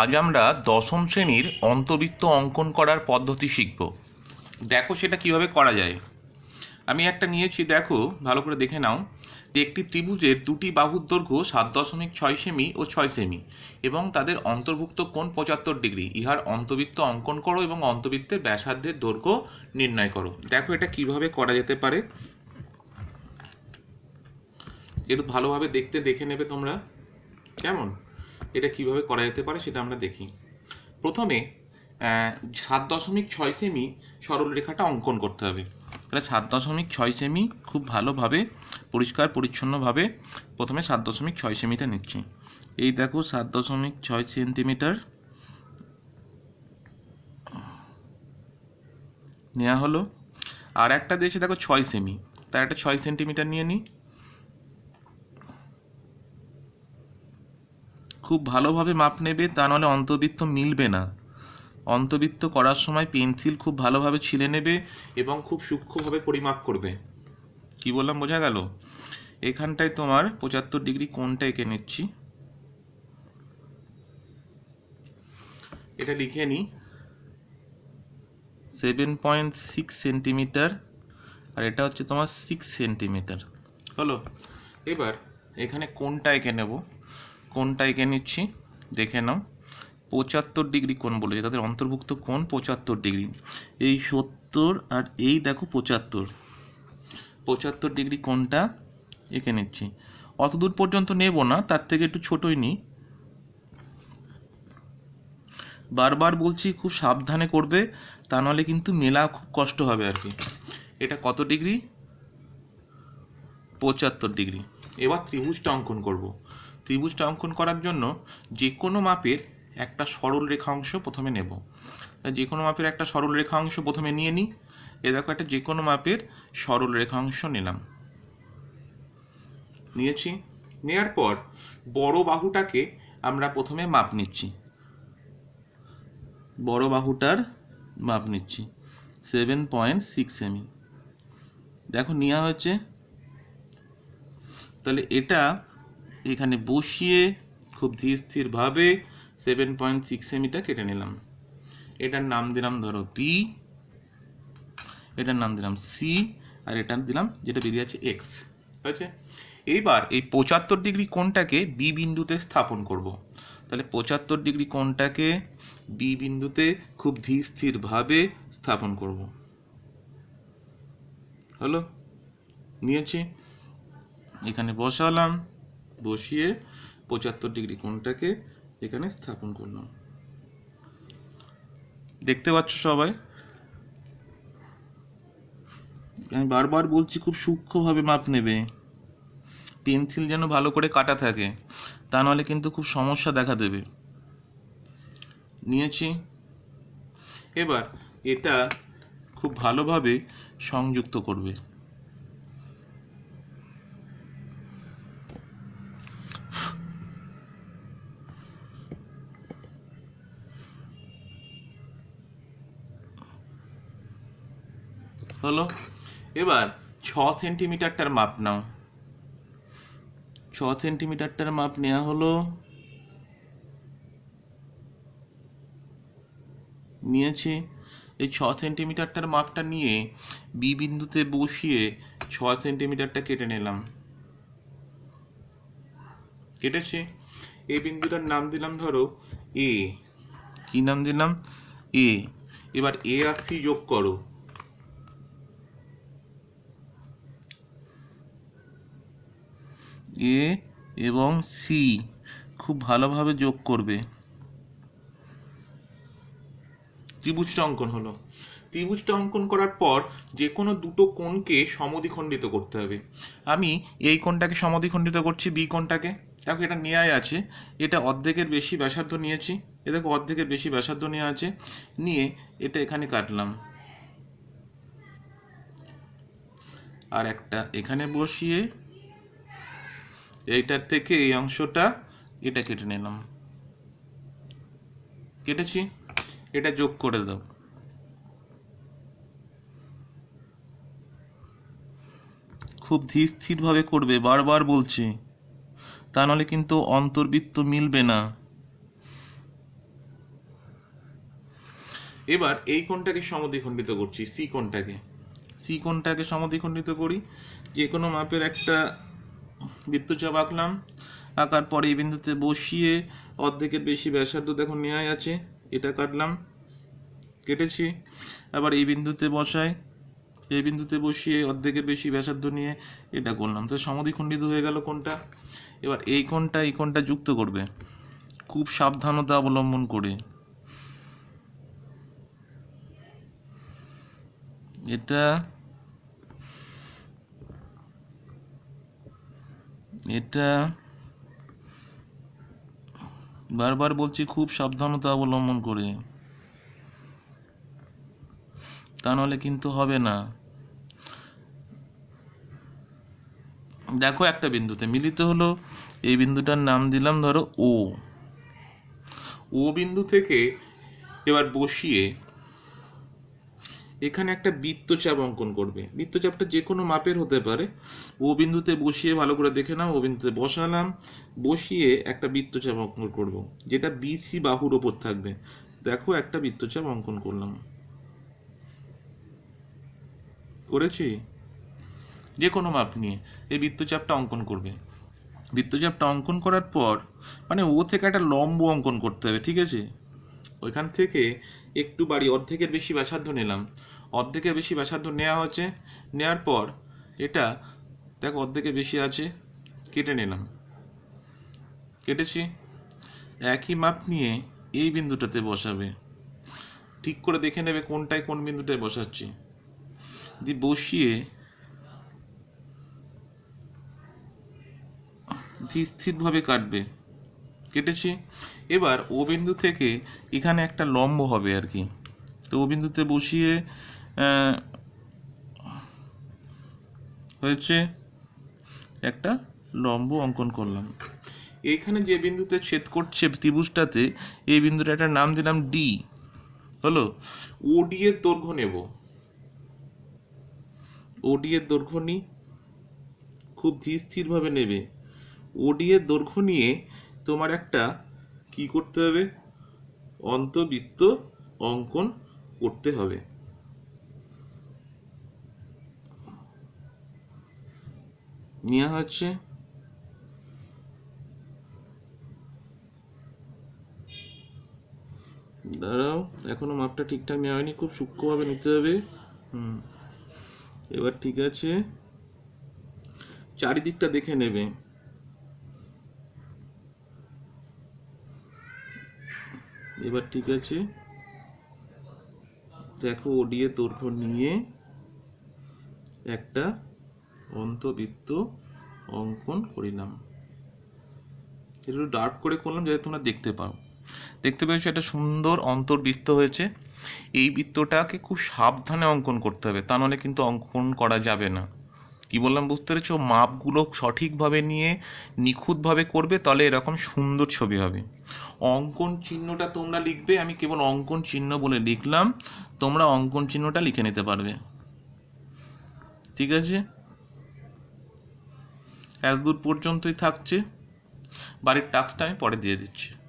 আজ আমরা দশম শ্রেণীর অন্তবৃত্ত অঙ্কন করার পদ্ধতি শিখব দেখো সেটা কিভাবে করা যায় আমি একটা নিয়েছি দেখো ভালো করে দেখে নাও যে একটি ত্রিভুজের দুটি বাহুর দৈর্ঘ্য সাত দশমিক ছয় সেমি ও ছয় সেমি এবং তাদের অন্তর্ভুক্ত কোণ পঁচাত্তর ডিগ্রি ইহার অন্তবৃত্ত অঙ্কন করো এবং অন্তবৃত্তের ব্যাসার্ধের দৈর্ঘ্য নির্ণয় করো দেখো এটা কিভাবে করা যেতে পারে একটু ভালোভাবে দেখতে দেখে নেবে তোমরা কেমন এটা কিভাবে করা যেতে পারে সেটা আমরা দেখি প্রথমে সাত দশমিক ছয় সেমি সরলরেখাটা অঙ্কন করতে হবে তাহলে সাত দশমিক ছয় সেমি খুব ভালোভাবে পরিষ্কার পরিচ্ছন্নভাবে প্রথমে সাত দশমিক ছয় সেমিটা নিচ্ছি এই দেখো সাত দশমিক ছয় সেন্টিমিটার নেওয়া হলো আর একটা দেশে দেখো ছয় সেমি তার একটা ছয় সেন্টিমিটার নিয়ে নিই খুব ভালোভাবে মাপ নেবে তা নাহলে অন্তবৃত্ত মিলবে না অন্তবৃত্ত করার সময় পেন্সিল খুব ভালোভাবে ছিলে নেবে এবং খুব সূক্ষ্মভাবে পরিমাপ করবে কি বললাম বোঝা গেল এখানটায় তোমার পঁচাত্তর ডিগ্রি কোনটা এঁকে নিচ্ছি এটা লিখে নিই সেভেন পয়েন্ট সিক্স সেন্টিমিটার আর এটা হচ্ছে তোমার সিক্স সেন্টিমিটার হলো এবার এখানে কোনটা এঁকে নেব কোনটা এঁকে নিচ্ছি দেখে নাও পঁচাত্তর ডিগ্রি কোন বলেছে তাদের অন্তর্ভুক্ত কোন পঁচাত্তর ডিগ্রি এই সত্তর আর এই দেখো পঁচাত্তর পঁচাত্তর ডিগ্রি কোনটা এঁকে নিচ্ছি অত দূর পর্যন্ত নেব না তার থেকে একটু ছোটই নিই বারবার বলছি খুব সাবধানে করবে তা নাহলে কিন্তু মেলা খুব কষ্ট হবে আর কি এটা কত ডিগ্রি পঁচাত্তর ডিগ্রি এবার ত্রিভুজটা অঙ্কন করব ত্রিভুজটা অঙ্কন করার জন্য যে কোনো মাপের একটা সরল রেখাংশ প্রথমে নেব যে কোনো মাপের একটা সরল রেখাংশ প্রথমে নিয়ে নিই এ দেখো একটা যে কোনো মাপের সরল রেখাংশ নিলাম নিয়েছি নেয়ার পর বড় বাহুটাকে আমরা প্রথমে মাপ নিচ্ছি বড় বাহুটার মাপ নিচ্ছি সেভেন পয়েন্ট সিক্স সেমি দেখো নেওয়া হয়েছে তাহলে এটা এখানে বসিয়ে খুব ধীর সেভেন পয়েন্ট সিক্স সেমিটা কেটে নিলাম এটার নাম দিলাম ধরো বি এটার নাম দিলাম সি আর এটার দিলাম যেটা বেরিয়ে আছে এক্স আছে এইবার এই পঁচাত্তর ডিগ্রি কোনটাকে বি বিন্দুতে স্থাপন করব। তাহলে পঁচাত্তর ডিগ্রি কোনটাকে বি বিন্দুতে খুব ধীর স্থাপন করব হলো নিয়েছি এখানে বসালাম বসিয়ে পঁচাত্তর ডিগ্রি কোণটাকে এখানে স্থাপন করলাম দেখতে পাচ্ছ সবাই আমি বারবার বলছি খুব সূক্ষ্মভাবে মাপ নেবে পেন্সিল যেন ভালো করে কাটা থাকে তা নাহলে কিন্তু খুব সমস্যা দেখা দেবে নিয়েছি এবার এটা খুব ভালোভাবে সংযুক্ত করবে হলো এবার ছ সেন্টিমিটারটার মাপ নাও ছ সেন্টিমিটারটার মাপ নেওয়া হলো নিয়েছে এই ছ সেন্টিমিটারটার মাপটা নিয়ে বি বিন্দুতে বসিয়ে ছ সেন্টিমিটারটা কেটে নিলাম কেটেছে এ বিন্দুটার নাম দিলাম ধরো এ কি নাম দিলাম এ এবার এ আর সি যোগ করো এ এবং সি খুব ভালোভাবে যোগ করবে ত্রিভুজটা অঙ্কন হলো ত্রিভুজটা অঙ্কন করার পর যে কোনো দুটো কোণকে সমদ্বিখণ্ডিত করতে হবে আমি এই কোণটাকে সমদ্বিখণ্ডিত করছি বি কোণটাকে দেখো এটা নেয়াই আছে এটা অর্ধেকের বেশি ব্যাসার্ধ নিয়েছি এ দেখো অর্ধেকের বেশি ব্যাসার্ধ নেওয়া আছে নিয়ে এটা এখানে কাটলাম আর একটা এখানে বসিয়ে এইটার থেকে এই অংশটা এটা কেটে নিলাম কেটেছি এটা যোগ করে দাও খুব ধীর করবে বারবার বলছি তা নাহলে কিন্তু অন্তর্বৃত্ত মিলবে না এবার এই কোণটাকে সমদ্বিখণ্ডিত করছি সি কোণটাকে সি কোণটাকে সমদ্বিখণ্ডিত করি যে কোনো মাপের একটা বৃত্তচাপ আঁকলাম আঁকার পরে এই বিন্দুতে বসিয়ে অর্ধেকের বেশি ব্যাসার্ধ দেখো নেওয়াই আছে এটা কাটলাম কেটেছি আবার এই বিন্দুতে বসাই এই বিন্দুতে বসিয়ে অর্ধেকের বেশি ব্যাসার্ধ নিয়ে এটা করলাম তো সমধিখণ্ডিত হয়ে গেল কোনটা এবার এই কোনটা এই কোনটা যুক্ত করবে খুব সাবধানতা অবলম্বন করে এটা এটা বারবার বলছি খুব সাবধানতা অবলম্বন করে তা নাহলে কিন্তু হবে না দেখো একটা বিন্দুতে মিলিত হলো এই বিন্দুটার নাম দিলাম ধরো ও ও বিন্দু থেকে এবার বসিয়ে এখানে একটা বৃত্তচাপ অঙ্কন করবে বৃত্তচাপটা যে কোনো মাপের হতে পারে ও বিন্দুতে বসিয়ে ভালো করে দেখে নাও ও বিন্দুতে বসালাম বসিয়ে একটা বৃত্তচাপ অঙ্কন করব। যেটা বিসি বাহুর ওপর থাকবে দেখো একটা বৃত্তচাপ অঙ্কন করলাম করেছি যে কোনো মাপ নিয়ে এই বৃত্তচাপটা অঙ্কন করবে বৃত্তচাপটা অঙ্কন করার পর মানে ও থেকে একটা লম্ব অঙ্কন করতে হবে ঠিক আছে ওইখান থেকে একটু বাড়ি অর্ধেকের বেশি ব্যাসার্ধ নিলাম অর্ধেকের বেশি ব্যাসার্ধ নেওয়া হচ্ছে নেওয়ার পর এটা দেখো অর্ধেকের বেশি আছে কেটে নিলাম কেটেছি একই মাপ নিয়ে এই বিন্দুটাতে বসাবে ঠিক করে দেখে নেবে কোনটায় কোন বিন্দুটায় বসাচ্ছি দিয়ে বসিয়ে স্থিরভাবে কাটবে কেটেছি এবার ও বিন্দু থেকে এখানে একটা লম্ব হবে আর কি তো ও বিন্দুতে বসিয়ে হয়েছে একটা লম্ব অঙ্কন করলাম এখানে যে বিন্দুতে ছেদ করছে ত্রিভুজটাতে এই বিন্দুটা একটা নাম দিলাম ডি হলো ওডি এর দৈর্ঘ্য নেব ওডি এর দৈর্ঘ্য নি খুব ধীর স্থিরভাবে নেবে ওডি এর দৈর্ঘ্য নিয়ে তোমার একটা কি করতে হবে অন্তবৃত্ত অঙ্কন করতে হবে নেওয়া হচ্ছে দাঁড়াও এখনো মাপটা ঠিকঠাক নেওয়া হয়নি খুব সূক্ষ্মভাবে নিতে হবে হুম এবার ঠিক আছে চারিদিকটা দেখে নেবে এবার ঠিক আছে দেখো ওডিয়ে দৈর্ঘ্য নিয়ে একটা অন্তবৃত্ত অঙ্কন করিলাম একটু ডার্ক করে করলাম যাতে তোমরা দেখতে পাও দেখতে পেয়েছো একটা সুন্দর অন্তর্বৃত্ত হয়েছে এই বৃত্তটাকে খুব সাবধানে অঙ্কন করতে হবে তা নাহলে কিন্তু অঙ্কন করা যাবে না কি বললাম বুঝতে পেরেছো মাপগুলো সঠিকভাবে নিয়ে নিখুঁতভাবে করবে তাহলে এরকম সুন্দর ছবি হবে অঙ্কন চিহ্নটা তোমরা লিখবে আমি কেবল অঙ্কন চিহ্ন বলে লিখলাম তোমরা অঙ্কন চিহ্নটা লিখে নিতে পারবে ঠিক আছে এত দূর পর্যন্তই থাকছে বাড়ির টাস্কটা আমি পরে দিয়ে দিচ্ছি